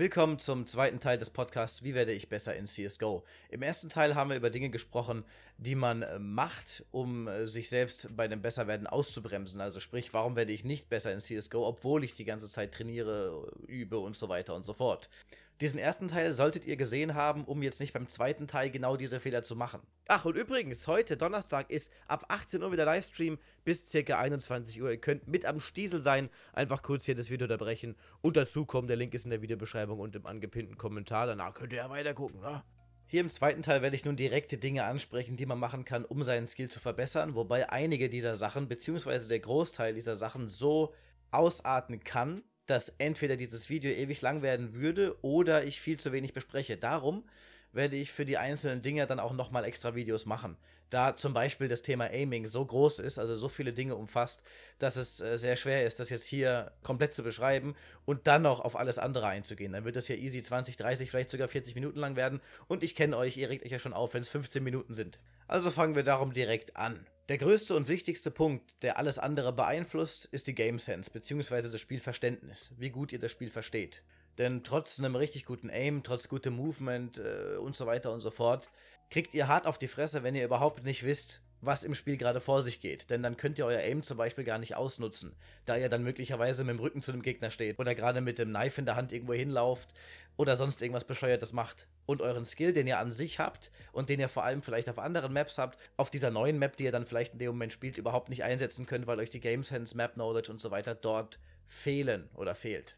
Willkommen zum zweiten Teil des Podcasts Wie werde ich besser in CSGO? Im ersten Teil haben wir über Dinge gesprochen, die man äh, macht, um äh, sich selbst bei dem Besserwerden auszubremsen. Also sprich, warum werde ich nicht besser in CSGO, obwohl ich die ganze Zeit trainiere, übe und so weiter und so fort. Diesen ersten Teil solltet ihr gesehen haben, um jetzt nicht beim zweiten Teil genau diese Fehler zu machen. Ach, und übrigens, heute Donnerstag ist ab 18 Uhr wieder Livestream bis circa 21 Uhr. Ihr könnt mit am Stiesel sein, einfach kurz hier das Video unterbrechen und dazu kommen. Der Link ist in der Videobeschreibung und im angepinnten Kommentar. Danach könnt ihr ja weiter gucken, ne? Hier im zweiten Teil werde ich nun direkte Dinge ansprechen, die man machen kann, um seinen Skill zu verbessern, wobei einige dieser Sachen, beziehungsweise der Großteil dieser Sachen, so ausarten kann, dass entweder dieses Video ewig lang werden würde oder ich viel zu wenig bespreche. Darum werde ich für die einzelnen Dinge dann auch nochmal extra Videos machen. Da zum Beispiel das Thema Aiming so groß ist, also so viele Dinge umfasst, dass es äh, sehr schwer ist, das jetzt hier komplett zu beschreiben und dann noch auf alles andere einzugehen. Dann wird das hier easy 20, 30, vielleicht sogar 40 Minuten lang werden und ich kenne euch, ihr regt euch ja schon auf, wenn es 15 Minuten sind. Also fangen wir darum direkt an. Der größte und wichtigste Punkt, der alles andere beeinflusst, ist die Game Sense bzw. das Spielverständnis, wie gut ihr das Spiel versteht. Denn trotz einem richtig guten Aim, trotz gutem Movement äh, und so weiter und so fort, kriegt ihr hart auf die Fresse, wenn ihr überhaupt nicht wisst, was im Spiel gerade vor sich geht. Denn dann könnt ihr euer Aim zum Beispiel gar nicht ausnutzen, da ihr dann möglicherweise mit dem Rücken zu dem Gegner steht oder gerade mit dem Knife in der Hand irgendwo hinlauft oder sonst irgendwas Bescheuertes macht und euren Skill, den ihr an sich habt und den ihr vor allem vielleicht auf anderen Maps habt, auf dieser neuen Map, die ihr dann vielleicht in dem Moment spielt, überhaupt nicht einsetzen könnt, weil euch die Game Sense, Map Knowledge und so weiter dort fehlen oder fehlt.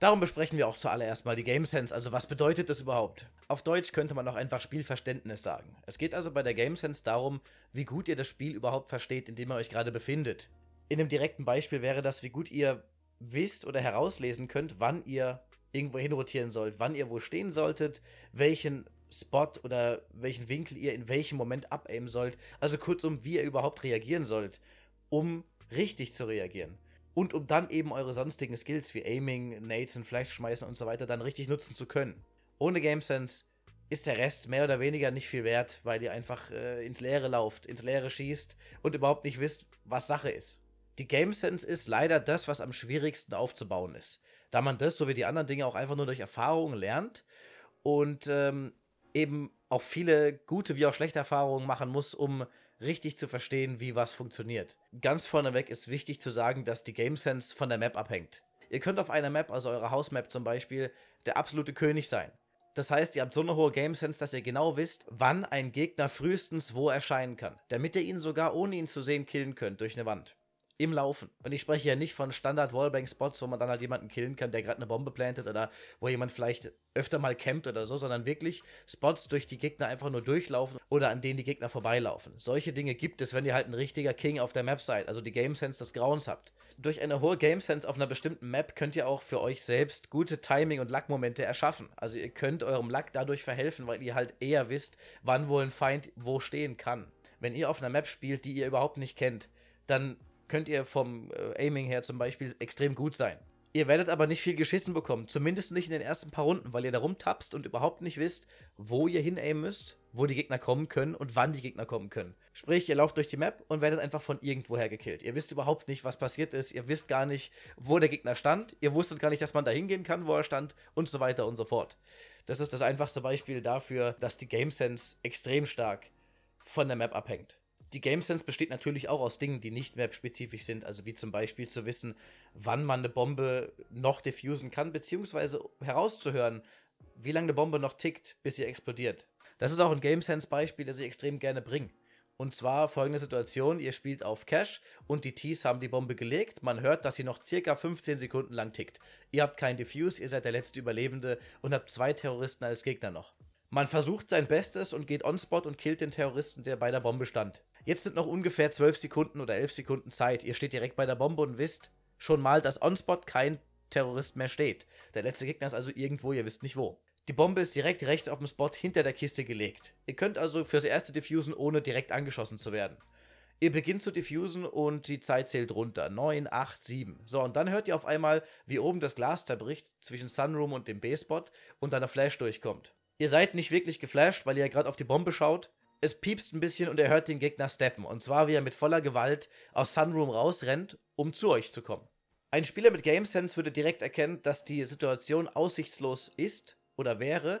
Darum besprechen wir auch zuallererst mal die Game Sense, also was bedeutet das überhaupt? Auf Deutsch könnte man auch einfach Spielverständnis sagen. Es geht also bei der Game Sense darum, wie gut ihr das Spiel überhaupt versteht, in dem ihr euch gerade befindet. In einem direkten Beispiel wäre das, wie gut ihr wisst oder herauslesen könnt, wann ihr irgendwo hinrotieren sollt, wann ihr wo stehen solltet, welchen Spot oder welchen Winkel ihr in welchem Moment abaimen sollt. Also kurzum, wie ihr überhaupt reagieren sollt, um richtig zu reagieren. Und um dann eben eure sonstigen Skills wie Aiming, Nades Naten, Fleischschmeißen und so weiter dann richtig nutzen zu können. Ohne GameSense ist der Rest mehr oder weniger nicht viel wert, weil ihr einfach äh, ins Leere lauft, ins Leere schießt und überhaupt nicht wisst, was Sache ist. Die Game Sense ist leider das, was am schwierigsten aufzubauen ist da man das, so wie die anderen Dinge, auch einfach nur durch Erfahrungen lernt und ähm, eben auch viele gute wie auch schlechte Erfahrungen machen muss, um richtig zu verstehen, wie was funktioniert. Ganz vorneweg ist wichtig zu sagen, dass die Game Sense von der Map abhängt. Ihr könnt auf einer Map, also eurer Hausmap zum Beispiel, der absolute König sein. Das heißt, ihr habt so eine hohe Game Sense, dass ihr genau wisst, wann ein Gegner frühestens wo erscheinen kann, damit ihr ihn sogar ohne ihn zu sehen killen könnt durch eine Wand im Laufen. Und ich spreche ja nicht von Standard-Wallbang-Spots, wo man dann halt jemanden killen kann, der gerade eine Bombe plantet oder wo jemand vielleicht öfter mal campt oder so, sondern wirklich Spots, durch die Gegner einfach nur durchlaufen oder an denen die Gegner vorbeilaufen. Solche Dinge gibt es, wenn ihr halt ein richtiger King auf der Map seid, also die Game Sense des Grauens habt. Durch eine hohe Game Sense auf einer bestimmten Map könnt ihr auch für euch selbst gute Timing- und Luck-Momente erschaffen. Also ihr könnt eurem Luck dadurch verhelfen, weil ihr halt eher wisst, wann wohl ein Feind wo stehen kann. Wenn ihr auf einer Map spielt, die ihr überhaupt nicht kennt, dann könnt ihr vom äh, Aiming her zum Beispiel extrem gut sein. Ihr werdet aber nicht viel geschissen bekommen, zumindest nicht in den ersten paar Runden, weil ihr da rumtapst und überhaupt nicht wisst, wo ihr hin aimen müsst, wo die Gegner kommen können und wann die Gegner kommen können. Sprich, ihr lauft durch die Map und werdet einfach von irgendwoher gekillt. Ihr wisst überhaupt nicht, was passiert ist, ihr wisst gar nicht, wo der Gegner stand, ihr wusstet gar nicht, dass man da hingehen kann, wo er stand und so weiter und so fort. Das ist das einfachste Beispiel dafür, dass die Game Sense extrem stark von der Map abhängt die Game Sense besteht natürlich auch aus Dingen, die nicht map-spezifisch sind, also wie zum Beispiel zu wissen, wann man eine Bombe noch diffusen kann, beziehungsweise herauszuhören, wie lange eine Bombe noch tickt, bis sie explodiert. Das ist auch ein Game Sense-Beispiel, das ich extrem gerne bringe. Und zwar folgende Situation: Ihr spielt auf Cash und die Tees haben die Bombe gelegt. Man hört, dass sie noch circa 15 Sekunden lang tickt. Ihr habt keinen Diffuse, ihr seid der letzte Überlebende und habt zwei Terroristen als Gegner noch. Man versucht sein Bestes und geht on-spot und killt den Terroristen, der bei der Bombe stand. Jetzt sind noch ungefähr 12 Sekunden oder 11 Sekunden Zeit. Ihr steht direkt bei der Bombe und wisst schon mal, dass on-spot kein Terrorist mehr steht. Der letzte Gegner ist also irgendwo, ihr wisst nicht wo. Die Bombe ist direkt rechts auf dem Spot hinter der Kiste gelegt. Ihr könnt also fürs erste diffusen, ohne direkt angeschossen zu werden. Ihr beginnt zu diffusen und die Zeit zählt runter. 9, 8, 7. So, und dann hört ihr auf einmal, wie oben das Glas zerbricht zwischen Sunroom und dem B-Spot und dann der Flash durchkommt. Ihr seid nicht wirklich geflasht, weil ihr gerade auf die Bombe schaut, es piepst ein bisschen und er hört den Gegner steppen. Und zwar, wie er mit voller Gewalt aus Sunroom rausrennt, um zu euch zu kommen. Ein Spieler mit Game Sense würde direkt erkennen, dass die Situation aussichtslos ist oder wäre,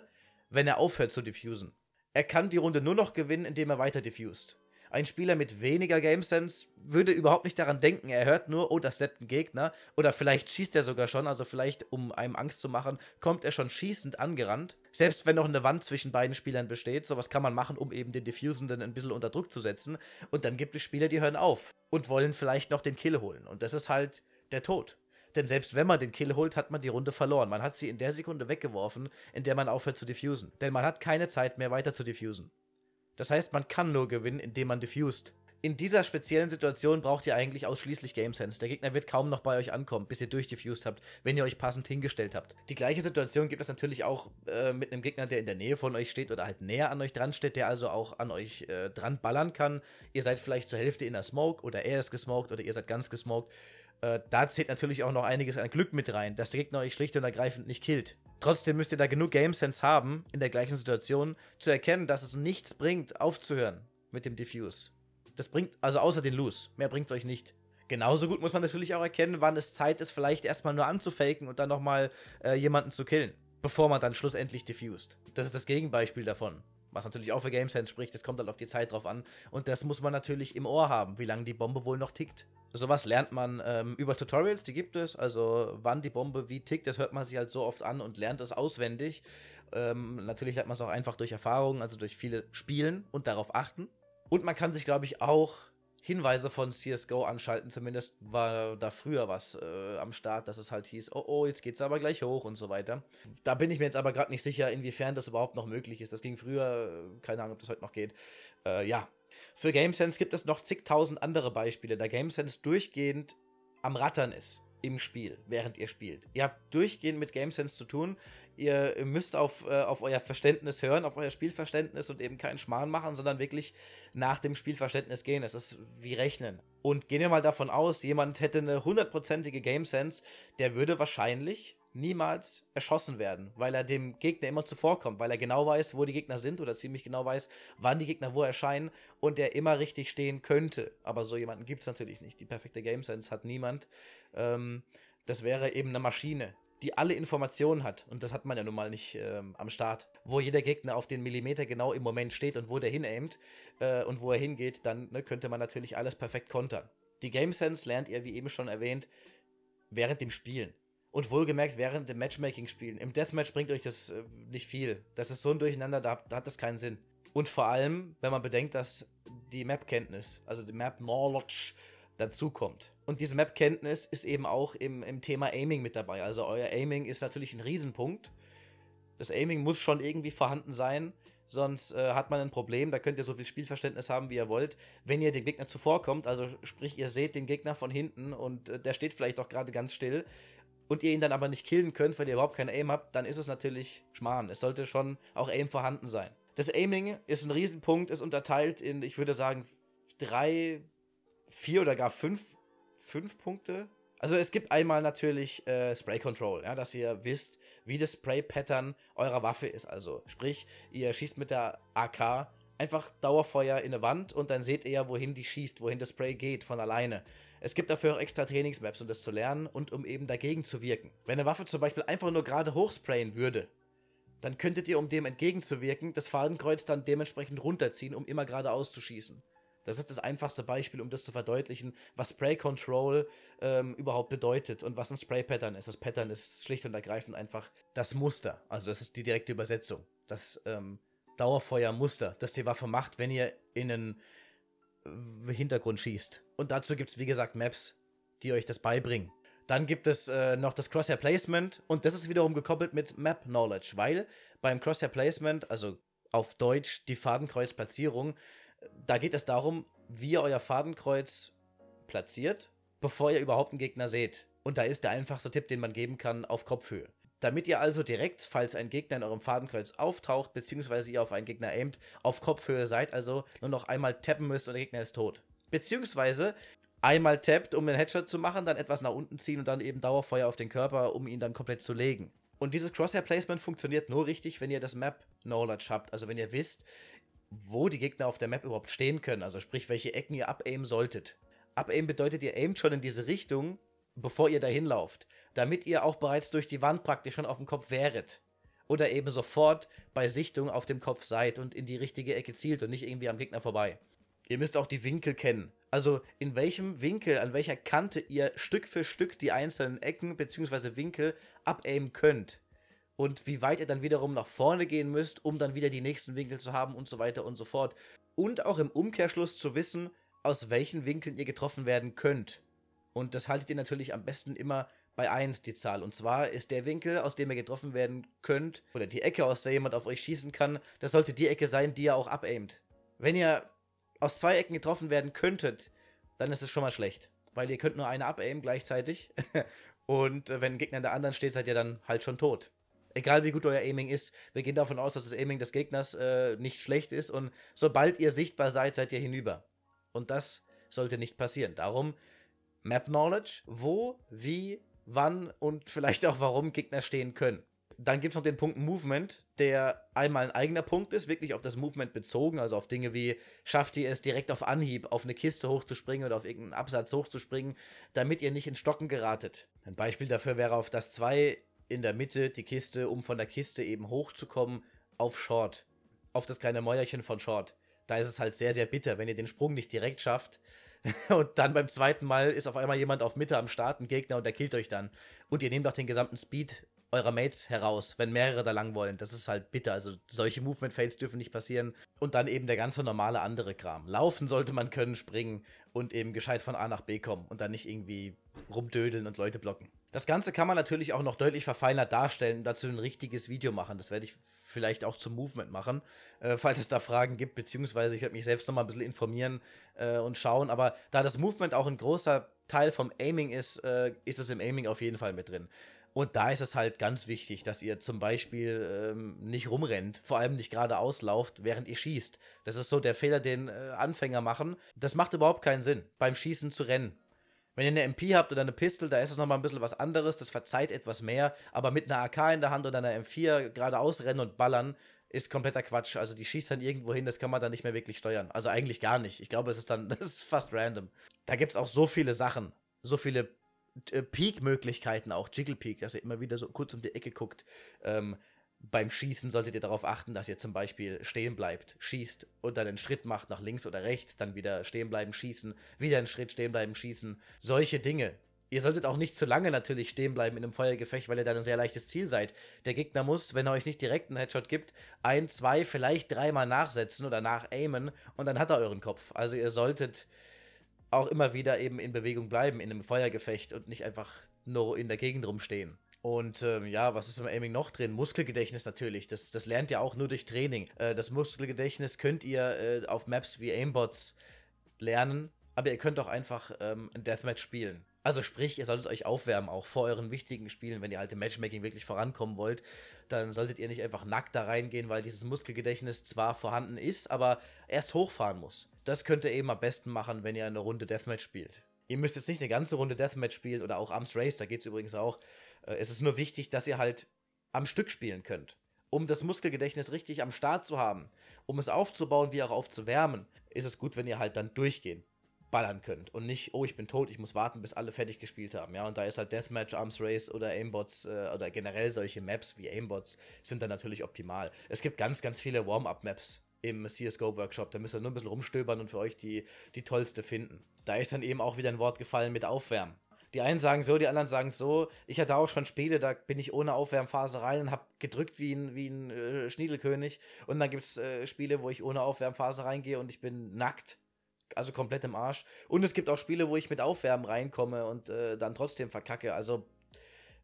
wenn er aufhört zu diffusen. Er kann die Runde nur noch gewinnen, indem er weiter diffust. Ein Spieler mit weniger Game Sense würde überhaupt nicht daran denken. Er hört nur, oh, das steppt ein Gegner. Oder vielleicht schießt er sogar schon. Also vielleicht, um einem Angst zu machen, kommt er schon schießend angerannt. Selbst wenn noch eine Wand zwischen beiden Spielern besteht, sowas kann man machen, um eben den Diffusenden ein bisschen unter Druck zu setzen. Und dann gibt es Spieler, die hören auf und wollen vielleicht noch den Kill holen. Und das ist halt der Tod. Denn selbst wenn man den Kill holt, hat man die Runde verloren. Man hat sie in der Sekunde weggeworfen, in der man aufhört zu diffusen. Denn man hat keine Zeit mehr weiter zu diffusen. Das heißt, man kann nur gewinnen, indem man diffused. In dieser speziellen Situation braucht ihr eigentlich ausschließlich Game Sense. Der Gegner wird kaum noch bei euch ankommen, bis ihr durchdiffused habt, wenn ihr euch passend hingestellt habt. Die gleiche Situation gibt es natürlich auch äh, mit einem Gegner, der in der Nähe von euch steht oder halt näher an euch dran steht, der also auch an euch äh, dran ballern kann. Ihr seid vielleicht zur Hälfte in der Smoke oder er ist gesmoked oder ihr seid ganz gesmoked. Äh, da zählt natürlich auch noch einiges an Glück mit rein, dass der Gegner euch schlicht und ergreifend nicht killt. Trotzdem müsst ihr da genug Game Sense haben, in der gleichen Situation, zu erkennen, dass es nichts bringt, aufzuhören mit dem Diffuse. Das bringt, also außer den Loose, mehr bringt es euch nicht. Genauso gut muss man natürlich auch erkennen, wann es Zeit ist, vielleicht erstmal nur anzufaken und dann nochmal äh, jemanden zu killen, bevor man dann schlussendlich diffused. Das ist das Gegenbeispiel davon. Was natürlich auch für Game Sense spricht, das kommt halt auf die Zeit drauf an. Und das muss man natürlich im Ohr haben, wie lange die Bombe wohl noch tickt. Sowas lernt man ähm, über Tutorials, die gibt es. Also wann die Bombe wie tickt, das hört man sich halt so oft an und lernt es auswendig. Ähm, natürlich lernt man es auch einfach durch Erfahrungen, also durch viele Spielen und darauf achten. Und man kann sich, glaube ich, auch Hinweise von CSGO anschalten. Zumindest war da früher was äh, am Start, dass es halt hieß, oh oh, jetzt geht's aber gleich hoch und so weiter. Da bin ich mir jetzt aber gerade nicht sicher, inwiefern das überhaupt noch möglich ist. Das ging früher, äh, keine Ahnung, ob das heute noch geht. Äh, ja. Für GameSense gibt es noch zigtausend andere Beispiele, da GameSense durchgehend am Rattern ist im Spiel, während ihr spielt. Ihr habt durchgehend mit Game Sense zu tun. Ihr müsst auf, äh, auf euer Verständnis hören, auf euer Spielverständnis und eben keinen Schmarrn machen, sondern wirklich nach dem Spielverständnis gehen. Es ist wie Rechnen. Und gehen wir mal davon aus, jemand hätte eine hundertprozentige Game Sense, der würde wahrscheinlich niemals erschossen werden, weil er dem Gegner immer zuvorkommt, weil er genau weiß, wo die Gegner sind oder ziemlich genau weiß, wann die Gegner wo erscheinen und der immer richtig stehen könnte. Aber so jemanden gibt es natürlich nicht. Die perfekte Game Sense hat niemand. Ähm, das wäre eben eine Maschine, die alle Informationen hat. Und das hat man ja nun mal nicht ähm, am Start. Wo jeder Gegner auf den Millimeter genau im Moment steht und wo der hinaimt äh, und wo er hingeht, dann ne, könnte man natürlich alles perfekt kontern. Die Game Sense lernt ihr, wie eben schon erwähnt, während dem Spielen. Und wohlgemerkt während dem Matchmaking-Spielen. Im Deathmatch bringt euch das äh, nicht viel. Das ist so ein Durcheinander, da, da hat das keinen Sinn. Und vor allem, wenn man bedenkt, dass die Map-Kenntnis, also die Map-Knowledge dazukommt. Und diese Map-Kenntnis ist eben auch im, im Thema Aiming mit dabei. Also euer Aiming ist natürlich ein Riesenpunkt. Das Aiming muss schon irgendwie vorhanden sein, sonst äh, hat man ein Problem. Da könnt ihr so viel Spielverständnis haben, wie ihr wollt. Wenn ihr dem Gegner zuvorkommt, also sprich, ihr seht den Gegner von hinten und äh, der steht vielleicht auch gerade ganz still und ihr ihn dann aber nicht killen könnt, weil ihr überhaupt kein Aim habt, dann ist es natürlich Schmarrn. Es sollte schon auch Aim vorhanden sein. Das Aiming ist ein Riesenpunkt, ist unterteilt in, ich würde sagen, drei, vier oder gar fünf fünf Punkte. Also es gibt einmal natürlich äh, Spray Control, ja, dass ihr wisst, wie das Spray-Pattern eurer Waffe ist. Also sprich, ihr schießt mit der AK einfach Dauerfeuer in eine Wand und dann seht ihr, wohin die schießt, wohin das Spray geht von alleine. Es gibt dafür auch extra Trainingsmaps, um das zu lernen und um eben dagegen zu wirken. Wenn eine Waffe zum Beispiel einfach nur gerade hochsprayen würde, dann könntet ihr, um dem entgegenzuwirken, das Fadenkreuz dann dementsprechend runterziehen, um immer geradeaus zu schießen. Das ist das einfachste Beispiel, um das zu verdeutlichen, was Spray Control ähm, überhaupt bedeutet und was ein Spray Pattern ist. Das Pattern ist schlicht und ergreifend einfach das Muster. Also das ist die direkte Übersetzung. Das ähm, Dauerfeuermuster, das die Waffe macht, wenn ihr in einen äh, Hintergrund schießt. Und dazu gibt es, wie gesagt, Maps, die euch das beibringen. Dann gibt es äh, noch das Crosshair Placement und das ist wiederum gekoppelt mit Map Knowledge, weil beim Crosshair Placement, also auf Deutsch die Fadenkreuzplatzierung, da geht es darum, wie ihr euer Fadenkreuz platziert, bevor ihr überhaupt einen Gegner seht. Und da ist der einfachste Tipp, den man geben kann, auf Kopfhöhe. Damit ihr also direkt, falls ein Gegner in eurem Fadenkreuz auftaucht, beziehungsweise ihr auf einen Gegner aimt, auf Kopfhöhe seid, also nur noch einmal tappen müsst und der Gegner ist tot. Beziehungsweise einmal tappt, um einen Headshot zu machen, dann etwas nach unten ziehen und dann eben Dauerfeuer auf den Körper, um ihn dann komplett zu legen. Und dieses Crosshair Placement funktioniert nur richtig, wenn ihr das Map Knowledge habt, also wenn ihr wisst, wo die Gegner auf der Map überhaupt stehen können. Also sprich, welche Ecken ihr abaimen solltet. Upaim bedeutet, ihr aimt schon in diese Richtung, bevor ihr dahin lauft. Damit ihr auch bereits durch die Wand praktisch schon auf dem Kopf wäret. Oder eben sofort bei Sichtung auf dem Kopf seid und in die richtige Ecke zielt und nicht irgendwie am Gegner vorbei. Ihr müsst auch die Winkel kennen. Also in welchem Winkel, an welcher Kante ihr Stück für Stück die einzelnen Ecken bzw. Winkel abaimen könnt und wie weit ihr dann wiederum nach vorne gehen müsst, um dann wieder die nächsten Winkel zu haben und so weiter und so fort. Und auch im Umkehrschluss zu wissen, aus welchen Winkeln ihr getroffen werden könnt. Und das haltet ihr natürlich am besten immer bei 1 die Zahl. Und zwar ist der Winkel, aus dem ihr getroffen werden könnt, oder die Ecke, aus der jemand auf euch schießen kann, das sollte die Ecke sein, die ihr auch abaimt. Wenn ihr aus zwei Ecken getroffen werden könntet, dann ist es schon mal schlecht. Weil ihr könnt nur eine abaimen gleichzeitig. Und äh, wenn ein Gegner an der anderen steht, seid ihr dann halt schon tot egal wie gut euer Aiming ist, wir gehen davon aus, dass das Aiming des Gegners äh, nicht schlecht ist und sobald ihr sichtbar seid, seid ihr hinüber. Und das sollte nicht passieren. Darum Map Knowledge, wo, wie, wann und vielleicht auch warum Gegner stehen können. Dann gibt es noch den Punkt Movement, der einmal ein eigener Punkt ist, wirklich auf das Movement bezogen, also auf Dinge wie, schafft ihr es direkt auf Anhieb, auf eine Kiste hochzuspringen oder auf irgendeinen Absatz hochzuspringen, damit ihr nicht in Stocken geratet. Ein Beispiel dafür wäre auf das 2 in der Mitte die Kiste, um von der Kiste eben hochzukommen auf Short. Auf das kleine Mäuerchen von Short. Da ist es halt sehr, sehr bitter, wenn ihr den Sprung nicht direkt schafft. und dann beim zweiten Mal ist auf einmal jemand auf Mitte am Start, ein Gegner, und der killt euch dann. Und ihr nehmt auch den gesamten Speed eurer Mates heraus, wenn mehrere da lang wollen. Das ist halt bitter. Also solche Movement Fails dürfen nicht passieren. Und dann eben der ganze normale andere Kram. Laufen sollte man können, springen und eben gescheit von A nach B kommen und dann nicht irgendwie rumdödeln und Leute blocken. Das Ganze kann man natürlich auch noch deutlich verfeinert darstellen und dazu ein richtiges Video machen. Das werde ich vielleicht auch zum Movement machen, äh, falls es da Fragen gibt, beziehungsweise ich werde mich selbst nochmal ein bisschen informieren äh, und schauen. Aber da das Movement auch ein großer Teil vom Aiming ist, äh, ist es im Aiming auf jeden Fall mit drin. Und da ist es halt ganz wichtig, dass ihr zum Beispiel ähm, nicht rumrennt, vor allem nicht geradeaus lauft, während ihr schießt. Das ist so der Fehler, den äh, Anfänger machen. Das macht überhaupt keinen Sinn, beim Schießen zu rennen. Wenn ihr eine MP habt oder eine Pistol, da ist es nochmal ein bisschen was anderes, das verzeiht etwas mehr, aber mit einer AK in der Hand oder einer M4 geradeaus rennen und ballern, ist kompletter Quatsch. Also die schießt dann irgendwo hin, das kann man dann nicht mehr wirklich steuern. Also eigentlich gar nicht. Ich glaube, es ist dann das ist fast random. Da gibt es auch so viele Sachen, so viele äh, Peak-Möglichkeiten auch, Jiggle Peak, dass ihr immer wieder so kurz um die Ecke guckt. Ähm, beim Schießen solltet ihr darauf achten, dass ihr zum Beispiel stehen bleibt, schießt und dann einen Schritt macht nach links oder rechts, dann wieder stehen bleiben, schießen, wieder einen Schritt stehen bleiben, schießen. Solche Dinge. Ihr solltet auch nicht zu lange natürlich stehen bleiben in einem Feuergefecht, weil ihr dann ein sehr leichtes Ziel seid. Der Gegner muss, wenn er euch nicht direkt einen Headshot gibt, ein, zwei, vielleicht dreimal nachsetzen oder nachaimen und dann hat er euren Kopf. Also ihr solltet auch immer wieder eben in Bewegung bleiben, in einem Feuergefecht und nicht einfach nur in der Gegend rumstehen. Und ähm, ja, was ist im Aiming noch drin? Muskelgedächtnis natürlich. Das, das lernt ihr auch nur durch Training. Äh, das Muskelgedächtnis könnt ihr äh, auf Maps wie Aimbots lernen, aber ihr könnt auch einfach ähm, ein Deathmatch spielen. Also sprich, ihr solltet euch aufwärmen, auch vor euren wichtigen Spielen, wenn ihr halt im Matchmaking wirklich vorankommen wollt, dann solltet ihr nicht einfach nackt da reingehen, weil dieses Muskelgedächtnis zwar vorhanden ist, aber erst hochfahren muss. Das könnt ihr eben am besten machen, wenn ihr eine Runde Deathmatch spielt. Ihr müsst jetzt nicht eine ganze Runde Deathmatch spielen oder auch Arms Race, da geht es übrigens auch. Äh, es ist nur wichtig, dass ihr halt am Stück spielen könnt. Um das Muskelgedächtnis richtig am Start zu haben, um es aufzubauen wie auch aufzuwärmen, ist es gut, wenn ihr halt dann durchgehen ballern könnt und nicht, oh, ich bin tot, ich muss warten, bis alle fertig gespielt haben. Ja, und da ist halt Deathmatch, Arms Race oder Aimbots äh, oder generell solche Maps wie Aimbots sind dann natürlich optimal. Es gibt ganz, ganz viele Warm-up-Maps, im CSGO-Workshop. Da müsst ihr nur ein bisschen rumstöbern und für euch die, die tollste finden. Da ist dann eben auch wieder ein Wort gefallen mit Aufwärmen. Die einen sagen so, die anderen sagen so. Ich hatte auch schon Spiele, da bin ich ohne Aufwärmphase rein und habe gedrückt wie ein, wie ein äh, Schniedelkönig. Und dann gibt es äh, Spiele, wo ich ohne Aufwärmphase reingehe und ich bin nackt. Also komplett im Arsch. Und es gibt auch Spiele, wo ich mit Aufwärmen reinkomme und äh, dann trotzdem verkacke. Also,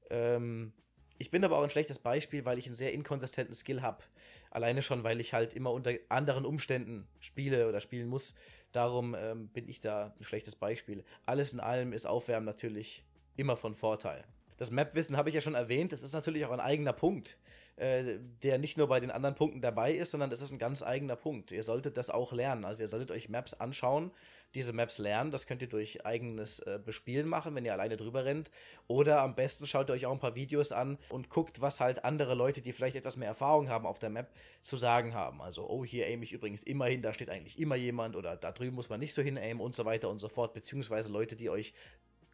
ähm, ich bin aber auch ein schlechtes Beispiel, weil ich einen sehr inkonsistenten Skill habe. Alleine schon, weil ich halt immer unter anderen Umständen spiele oder spielen muss. Darum ähm, bin ich da ein schlechtes Beispiel. Alles in allem ist Aufwärmen natürlich immer von Vorteil. Das Map-Wissen habe ich ja schon erwähnt. Das ist natürlich auch ein eigener Punkt, äh, der nicht nur bei den anderen Punkten dabei ist, sondern das ist ein ganz eigener Punkt. Ihr solltet das auch lernen. Also ihr solltet euch Maps anschauen diese Maps lernen. Das könnt ihr durch eigenes äh, Bespielen machen, wenn ihr alleine drüber rennt. Oder am besten schaut ihr euch auch ein paar Videos an und guckt, was halt andere Leute, die vielleicht etwas mehr Erfahrung haben auf der Map, zu sagen haben. Also, oh, hier aim ich übrigens immer hin, da steht eigentlich immer jemand oder da drüben muss man nicht so hin aimen und so weiter und so fort. Beziehungsweise Leute, die euch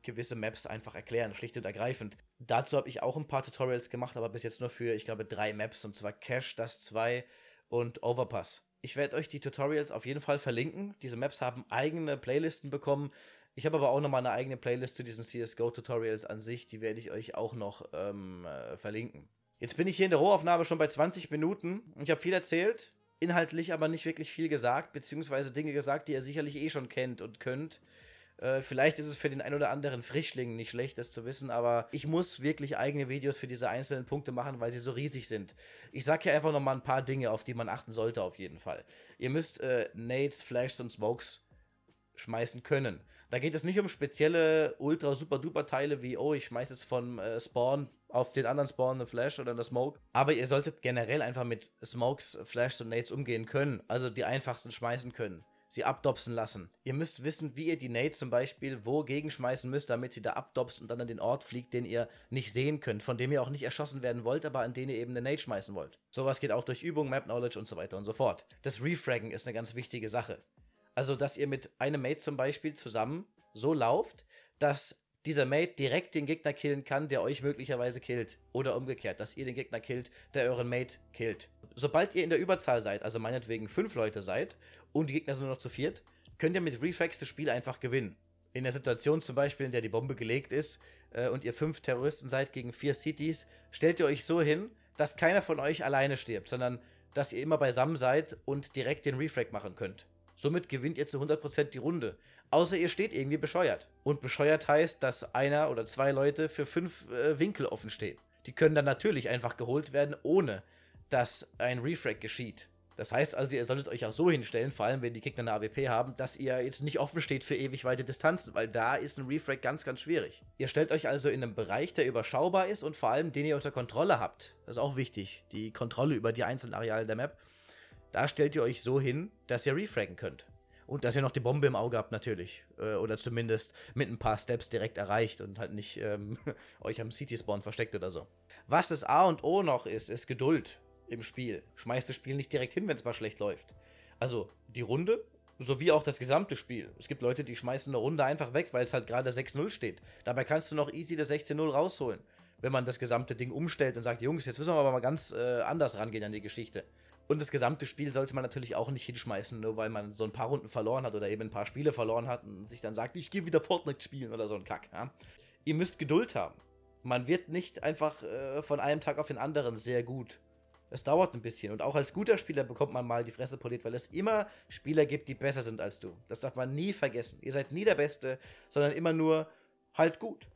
gewisse Maps einfach erklären, schlicht und ergreifend. Dazu habe ich auch ein paar Tutorials gemacht, aber bis jetzt nur für, ich glaube, drei Maps, und zwar Cache, das 2 und Overpass. Ich werde euch die Tutorials auf jeden Fall verlinken. Diese Maps haben eigene Playlisten bekommen. Ich habe aber auch noch mal eine eigene Playlist zu diesen CSGO-Tutorials an sich. Die werde ich euch auch noch ähm, äh, verlinken. Jetzt bin ich hier in der Rohaufnahme schon bei 20 Minuten. Ich habe viel erzählt, inhaltlich aber nicht wirklich viel gesagt, beziehungsweise Dinge gesagt, die ihr sicherlich eh schon kennt und könnt. Äh, vielleicht ist es für den ein oder anderen Frischling nicht schlecht, das zu wissen, aber ich muss wirklich eigene Videos für diese einzelnen Punkte machen, weil sie so riesig sind. Ich sage hier einfach nochmal ein paar Dinge, auf die man achten sollte, auf jeden Fall. Ihr müsst äh, Nades, Flashs und Smokes schmeißen können. Da geht es nicht um spezielle ultra super duper Teile wie, oh, ich schmeiße jetzt von äh, Spawn auf den anderen Spawn eine Flash oder eine Smoke. Aber ihr solltet generell einfach mit Smokes, Flashs und Nades umgehen können. Also die einfachsten schmeißen können sie abdopsen lassen. Ihr müsst wissen, wie ihr die Nate zum Beispiel wo gegenschmeißen müsst, damit sie da abdopst und dann an den Ort fliegt, den ihr nicht sehen könnt, von dem ihr auch nicht erschossen werden wollt, aber an den ihr eben eine Nate schmeißen wollt. Sowas geht auch durch Übung, Map Knowledge und so weiter und so fort. Das Refragging ist eine ganz wichtige Sache. Also, dass ihr mit einem Mate zum Beispiel zusammen so lauft, dass dieser Mate direkt den Gegner killen kann, der euch möglicherweise killt. Oder umgekehrt, dass ihr den Gegner killt, der euren Mate killt. Sobald ihr in der Überzahl seid, also meinetwegen fünf Leute seid, und die Gegner sind nur noch zu viert, könnt ihr mit Reflex das Spiel einfach gewinnen. In der Situation zum Beispiel, in der die Bombe gelegt ist äh, und ihr fünf Terroristen seid gegen vier Cities, stellt ihr euch so hin, dass keiner von euch alleine stirbt, sondern dass ihr immer beisammen seid und direkt den Refrag machen könnt. Somit gewinnt ihr zu 100% die Runde. Außer ihr steht irgendwie bescheuert. Und bescheuert heißt, dass einer oder zwei Leute für fünf äh, Winkel offen stehen. Die können dann natürlich einfach geholt werden, ohne dass ein Refrag geschieht. Das heißt also, ihr solltet euch auch so hinstellen, vor allem wenn die Gegner eine AWP haben, dass ihr jetzt nicht offen steht für ewig weite Distanzen, weil da ist ein Refrag ganz, ganz schwierig. Ihr stellt euch also in einem Bereich, der überschaubar ist und vor allem den ihr unter Kontrolle habt. Das ist auch wichtig, die Kontrolle über die einzelnen Areale der Map. Da stellt ihr euch so hin, dass ihr refraggen könnt. Und dass ihr noch die Bombe im Auge habt, natürlich. Äh, oder zumindest mit ein paar Steps direkt erreicht und halt nicht ähm, euch am City-Spawn versteckt oder so. Was das A und O noch ist, ist Geduld im Spiel. Schmeißt das Spiel nicht direkt hin, wenn es mal schlecht läuft. Also die Runde sowie auch das gesamte Spiel. Es gibt Leute, die schmeißen eine Runde einfach weg, weil es halt gerade 6-0 steht. Dabei kannst du noch easy das 16-0 rausholen, wenn man das gesamte Ding umstellt und sagt, Jungs, jetzt müssen wir aber mal ganz äh, anders rangehen an die Geschichte. Und das gesamte Spiel sollte man natürlich auch nicht hinschmeißen, nur weil man so ein paar Runden verloren hat oder eben ein paar Spiele verloren hat und sich dann sagt, ich gehe wieder Fortnite spielen oder so ein Kack. Ja? Ihr müsst Geduld haben. Man wird nicht einfach äh, von einem Tag auf den anderen sehr gut es dauert ein bisschen. Und auch als guter Spieler bekommt man mal die Fresse poliert, weil es immer Spieler gibt, die besser sind als du. Das darf man nie vergessen. Ihr seid nie der Beste, sondern immer nur halt gut.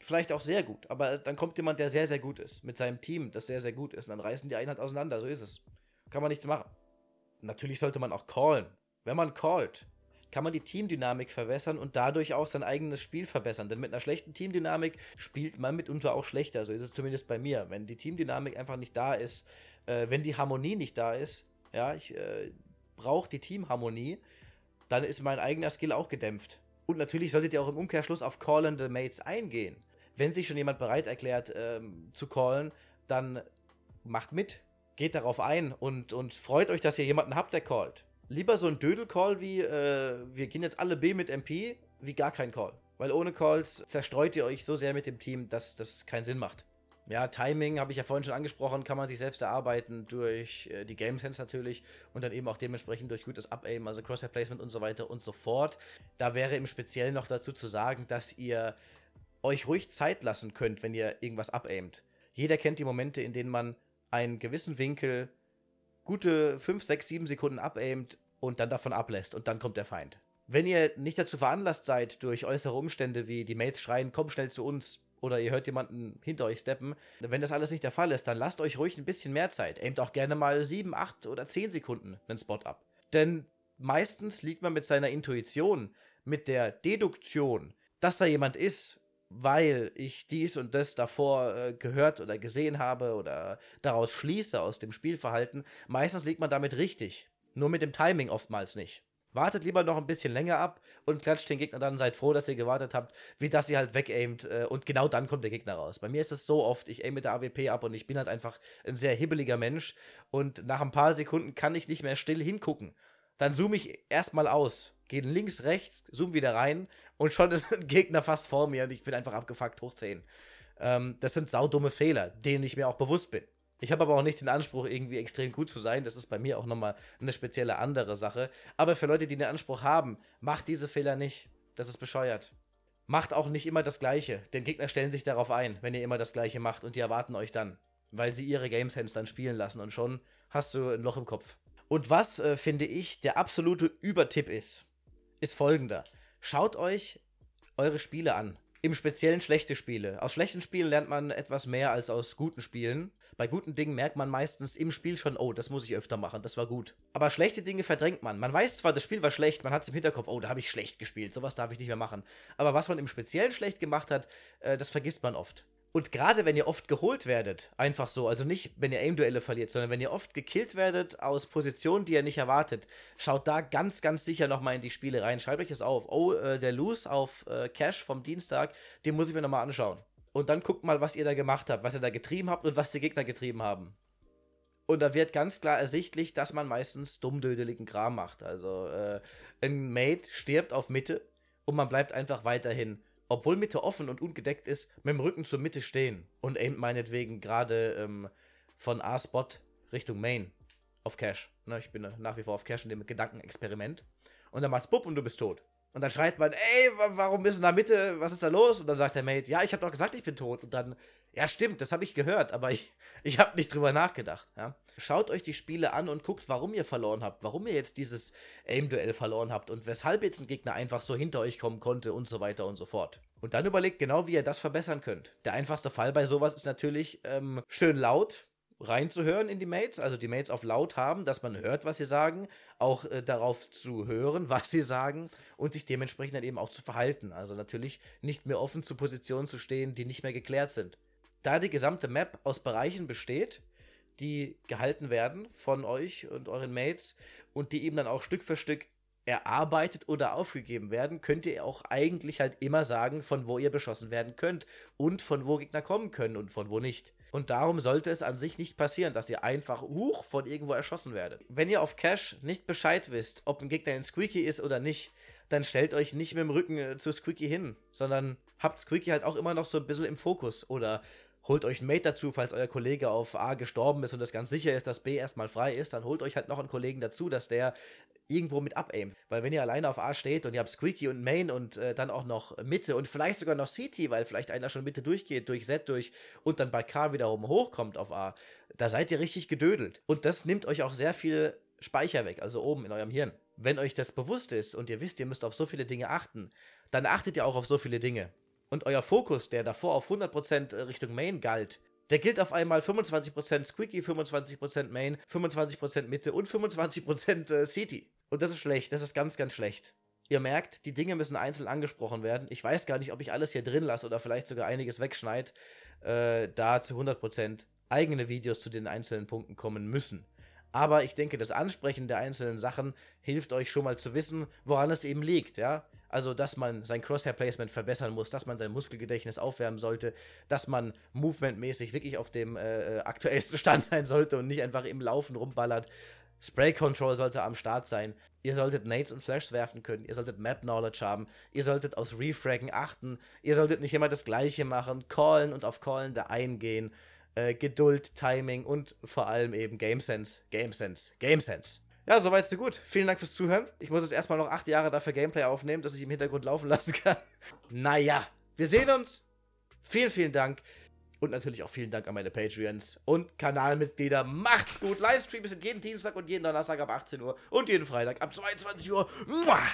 Vielleicht auch sehr gut. Aber dann kommt jemand, der sehr, sehr gut ist. Mit seinem Team, das sehr, sehr gut ist. Und dann reißen die Einheit auseinander. So ist es. Kann man nichts machen. Natürlich sollte man auch callen. Wenn man callt, kann man die Teamdynamik verbessern und dadurch auch sein eigenes Spiel verbessern. Denn mit einer schlechten Teamdynamik spielt man mitunter auch schlechter. So ist es zumindest bei mir. Wenn die Teamdynamik einfach nicht da ist, äh, wenn die Harmonie nicht da ist, ja, ich äh, brauche die Teamharmonie, dann ist mein eigener Skill auch gedämpft. Und natürlich solltet ihr auch im Umkehrschluss auf callende Mates eingehen. Wenn sich schon jemand bereit erklärt ähm, zu callen, dann macht mit, geht darauf ein und, und freut euch, dass ihr jemanden habt, der callt. Lieber so ein Dödel-Call wie, äh, wir gehen jetzt alle B mit MP, wie gar kein Call. Weil ohne Calls zerstreut ihr euch so sehr mit dem Team, dass das keinen Sinn macht. Ja, Timing habe ich ja vorhin schon angesprochen, kann man sich selbst erarbeiten durch äh, die Game Sense natürlich und dann eben auch dementsprechend durch gutes Up-Aim, also Crosshair Placement und so weiter und so fort. Da wäre im Speziellen noch dazu zu sagen, dass ihr euch ruhig Zeit lassen könnt, wenn ihr irgendwas up-aimt. Jeder kennt die Momente, in denen man einen gewissen Winkel gute 5, 6, 7 Sekunden abaimt und dann davon ablässt und dann kommt der Feind. Wenn ihr nicht dazu veranlasst seid durch äußere Umstände wie die Mates schreien, komm schnell zu uns oder ihr hört jemanden hinter euch steppen, wenn das alles nicht der Fall ist, dann lasst euch ruhig ein bisschen mehr Zeit. Aimt auch gerne mal 7, 8 oder 10 Sekunden einen Spot ab. Denn meistens liegt man mit seiner Intuition, mit der Deduktion, dass da jemand ist weil ich dies und das davor äh, gehört oder gesehen habe oder daraus schließe aus dem Spielverhalten. Meistens liegt man damit richtig, nur mit dem Timing oftmals nicht. Wartet lieber noch ein bisschen länger ab und klatscht den Gegner dann, seid froh, dass ihr gewartet habt, wie das ihr halt wegaimt äh, und genau dann kommt der Gegner raus. Bei mir ist es so oft, ich aim mit der AWP ab und ich bin halt einfach ein sehr hibbeliger Mensch und nach ein paar Sekunden kann ich nicht mehr still hingucken. Dann zoome ich erstmal aus gehen links, rechts, zoom wieder rein und schon ist ein Gegner fast vor mir und ich bin einfach abgefuckt hoch 10. Ähm, das sind saudumme Fehler, denen ich mir auch bewusst bin. Ich habe aber auch nicht den Anspruch, irgendwie extrem gut zu sein. Das ist bei mir auch nochmal eine spezielle andere Sache. Aber für Leute, die den Anspruch haben, macht diese Fehler nicht. Das ist bescheuert. Macht auch nicht immer das Gleiche. Denn Gegner stellen sich darauf ein, wenn ihr immer das Gleiche macht und die erwarten euch dann. Weil sie ihre Game Sense dann spielen lassen und schon hast du ein Loch im Kopf. Und was, äh, finde ich, der absolute Übertipp ist, ist folgender. Schaut euch eure Spiele an. Im Speziellen schlechte Spiele. Aus schlechten Spielen lernt man etwas mehr als aus guten Spielen. Bei guten Dingen merkt man meistens im Spiel schon, oh, das muss ich öfter machen, das war gut. Aber schlechte Dinge verdrängt man. Man weiß zwar, das Spiel war schlecht, man hat es im Hinterkopf, oh, da habe ich schlecht gespielt, sowas darf ich nicht mehr machen. Aber was man im Speziellen schlecht gemacht hat, äh, das vergisst man oft. Und gerade wenn ihr oft geholt werdet, einfach so, also nicht, wenn ihr Aim-Duelle verliert, sondern wenn ihr oft gekillt werdet aus Positionen, die ihr nicht erwartet, schaut da ganz, ganz sicher nochmal in die Spiele rein. Schreibt euch das auf. Oh, äh, der Loose auf äh, Cash vom Dienstag, den muss ich mir nochmal anschauen. Und dann guckt mal, was ihr da gemacht habt, was ihr da getrieben habt und was die Gegner getrieben haben. Und da wird ganz klar ersichtlich, dass man meistens dummdödeligen Kram macht. Also äh, ein Mate stirbt auf Mitte und man bleibt einfach weiterhin obwohl Mitte offen und ungedeckt ist, mit dem Rücken zur Mitte stehen und aimt meinetwegen gerade ähm, von A-Spot Richtung Main auf Cash. Ne, ich bin nach wie vor auf Cash in dem Gedankenexperiment. Und dann macht's Bub und du bist tot. Und dann schreit man, ey, warum bist du in der Mitte? Was ist da los? Und dann sagt der Mate, ja, ich habe doch gesagt, ich bin tot. Und dann, ja, stimmt, das habe ich gehört, aber ich, ich habe nicht drüber nachgedacht. Ja? schaut euch die Spiele an und guckt, warum ihr verloren habt, warum ihr jetzt dieses Aim-Duell verloren habt und weshalb jetzt ein Gegner einfach so hinter euch kommen konnte und so weiter und so fort. Und dann überlegt genau, wie ihr das verbessern könnt. Der einfachste Fall bei sowas ist natürlich ähm, schön laut, reinzuhören in die Mates, also die Mates auf laut haben, dass man hört, was sie sagen, auch äh, darauf zu hören, was sie sagen und sich dementsprechend dann eben auch zu verhalten. Also natürlich nicht mehr offen zu Positionen zu stehen, die nicht mehr geklärt sind. Da die gesamte Map aus Bereichen besteht, die gehalten werden von euch und euren Mates und die eben dann auch Stück für Stück erarbeitet oder aufgegeben werden, könnt ihr auch eigentlich halt immer sagen, von wo ihr beschossen werden könnt und von wo Gegner kommen können und von wo nicht. Und darum sollte es an sich nicht passieren, dass ihr einfach huch von irgendwo erschossen werdet. Wenn ihr auf Cash nicht Bescheid wisst, ob ein Gegner in Squeaky ist oder nicht, dann stellt euch nicht mit dem Rücken äh, zu Squeaky hin, sondern habt Squeaky halt auch immer noch so ein bisschen im Fokus oder holt euch einen Mate dazu, falls euer Kollege auf A gestorben ist und es ganz sicher ist, dass B erstmal frei ist, dann holt euch halt noch einen Kollegen dazu, dass der irgendwo mit abaimt. Weil wenn ihr alleine auf A steht und ihr habt Squeaky und Main und äh, dann auch noch Mitte und vielleicht sogar noch CT, weil vielleicht einer schon Mitte durchgeht, durch Z durch und dann bei K wiederum hochkommt auf A, da seid ihr richtig gedödelt. Und das nimmt euch auch sehr viel Speicher weg, also oben in eurem Hirn. Wenn euch das bewusst ist und ihr wisst, ihr müsst auf so viele Dinge achten, dann achtet ihr auch auf so viele Dinge und euer Fokus, der davor auf 100% äh, Richtung Main galt, der gilt auf einmal 25% Squeaky, 25% Main, 25% Mitte und 25% äh, City. Und das ist schlecht, das ist ganz, ganz schlecht. Ihr merkt, die Dinge müssen einzeln angesprochen werden. Ich weiß gar nicht, ob ich alles hier drin lasse oder vielleicht sogar einiges wegschneid, äh, da zu 100% eigene Videos zu den einzelnen Punkten kommen müssen. Aber ich denke, das Ansprechen der einzelnen Sachen hilft euch schon mal zu wissen, woran es eben liegt, ja. Also, dass man sein Crosshair-Placement verbessern muss, dass man sein Muskelgedächtnis aufwärmen sollte, dass man movementmäßig wirklich auf dem äh, äh aktuellsten Stand sein sollte und nicht einfach im Laufen rumballert. Spray-Control sollte am Start sein. Ihr solltet Nades und Flashs werfen können. Ihr solltet Map-Knowledge haben. Ihr solltet aus Refraggen achten. Ihr solltet nicht immer das Gleiche machen. Callen und auf Callende eingehen. Äh, Geduld, Timing und vor allem eben Game Sense. Game Sense. Game Sense. Ja, soweit so gut. Vielen Dank fürs Zuhören. Ich muss jetzt erstmal noch acht Jahre dafür Gameplay aufnehmen, dass ich im Hintergrund laufen lassen kann. Naja, wir sehen uns. Vielen, vielen Dank. Und natürlich auch vielen Dank an meine Patreons und Kanalmitglieder. Macht's gut. Livestream ist jeden Dienstag und jeden Donnerstag ab 18 Uhr und jeden Freitag ab 22 Uhr. Muah!